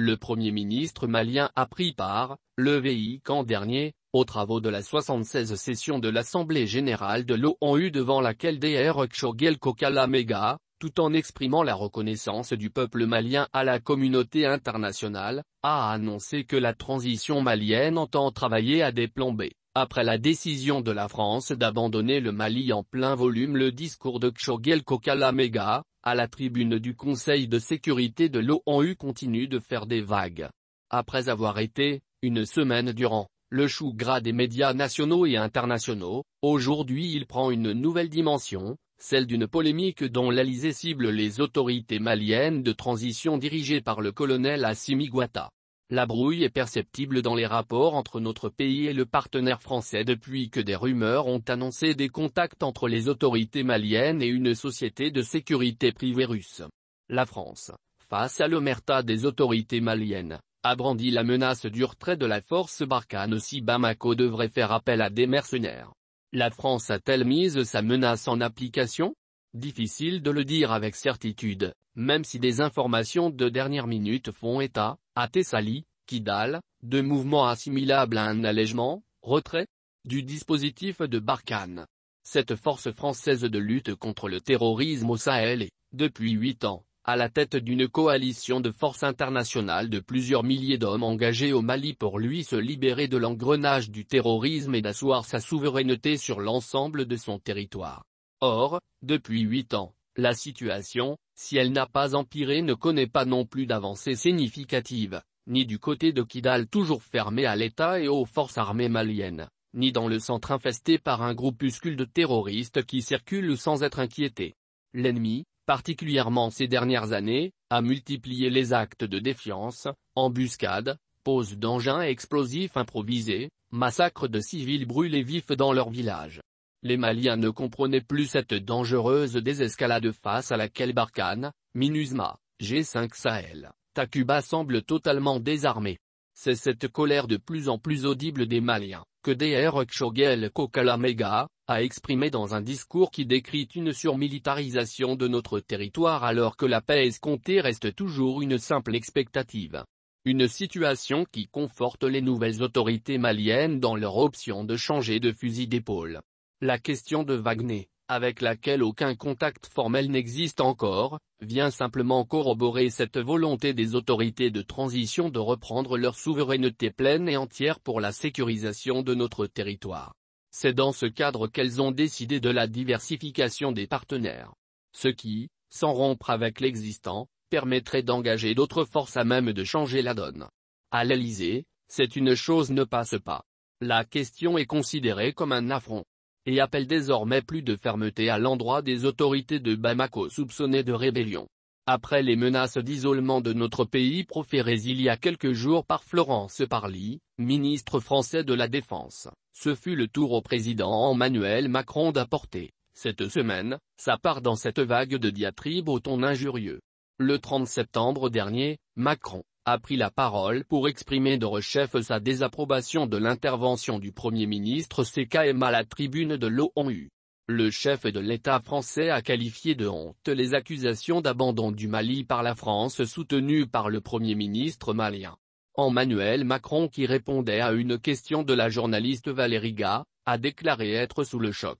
Le Premier ministre malien a pris part, le qu'en dernier, aux travaux de la 76e session de l'Assemblée générale de l'ONU devant laquelle Dr Kshogel Kokalamega, tout en exprimant la reconnaissance du peuple malien à la communauté internationale, a annoncé que la transition malienne entend travailler à déplomber. Après la décision de la France d'abandonner le Mali en plein volume le discours de Kshogel kokalaméga à la tribune du Conseil de sécurité de l'ONU continue de faire des vagues. Après avoir été, une semaine durant, le chou gras des médias nationaux et internationaux, aujourd'hui il prend une nouvelle dimension, celle d'une polémique dont l'Alysée cible les autorités maliennes de transition dirigées par le colonel Assimi Guatta. La brouille est perceptible dans les rapports entre notre pays et le partenaire français depuis que des rumeurs ont annoncé des contacts entre les autorités maliennes et une société de sécurité privée russe. La France, face à l'omerta des autorités maliennes, a brandi la menace du retrait de la force Barkhane si Bamako devrait faire appel à des mercenaires. La France a-t-elle mise sa menace en application Difficile de le dire avec certitude, même si des informations de dernière minute font état, à Thessalie, Kidal, de mouvements assimilables à un allègement, retrait, du dispositif de Barkhane. Cette force française de lutte contre le terrorisme au Sahel est, depuis huit ans, à la tête d'une coalition de forces internationales de plusieurs milliers d'hommes engagés au Mali pour lui se libérer de l'engrenage du terrorisme et d'asseoir sa souveraineté sur l'ensemble de son territoire. Or, depuis huit ans, la situation, si elle n'a pas empiré ne connaît pas non plus d'avancées significatives, ni du côté de Kidal toujours fermé à l'État et aux forces armées maliennes, ni dans le centre infesté par un groupuscule de terroristes qui circulent sans être inquiétés. L'ennemi, particulièrement ces dernières années, a multiplié les actes de défiance, embuscades, poses d'engins explosifs improvisés, massacres de civils brûlés vifs dans leurs villages, les Maliens ne comprenaient plus cette dangereuse désescalade face à laquelle Barkhane, MINUSMA, G5 Sahel, Takuba semble totalement désarmé. C'est cette colère de plus en plus audible des Maliens, que Dr. Kshogel Kokalamega, a exprimé dans un discours qui décrit une surmilitarisation de notre territoire alors que la paix escomptée reste toujours une simple expectative. Une situation qui conforte les nouvelles autorités maliennes dans leur option de changer de fusil d'épaule. La question de Wagner, avec laquelle aucun contact formel n'existe encore, vient simplement corroborer cette volonté des autorités de transition de reprendre leur souveraineté pleine et entière pour la sécurisation de notre territoire. C'est dans ce cadre qu'elles ont décidé de la diversification des partenaires. Ce qui, sans rompre avec l'existant, permettrait d'engager d'autres forces à même de changer la donne. À l'Elysée, c'est une chose ne passe pas. La question est considérée comme un affront et appelle désormais plus de fermeté à l'endroit des autorités de Bamako soupçonnées de rébellion. Après les menaces d'isolement de notre pays proférées il y a quelques jours par Florence Parly, ministre français de la Défense, ce fut le tour au président Emmanuel Macron d'apporter, cette semaine, sa part dans cette vague de diatribes au ton injurieux. Le 30 septembre dernier, Macron, a pris la parole pour exprimer de rechef sa désapprobation de l'intervention du Premier ministre CKM à la tribune de l'ONU. Le chef de l'État français a qualifié de honte les accusations d'abandon du Mali par la France soutenues par le Premier ministre malien. Emmanuel Macron qui répondait à une question de la journaliste Valérie Ga, a déclaré être sous le choc.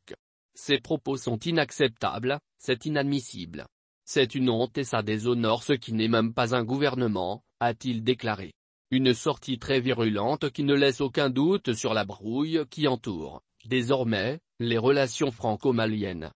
Ces propos sont inacceptables, c'est inadmissible. C'est une honte et ça déshonore ce qui n'est même pas un gouvernement, a-t-il déclaré. Une sortie très virulente qui ne laisse aucun doute sur la brouille qui entoure, désormais, les relations franco-maliennes.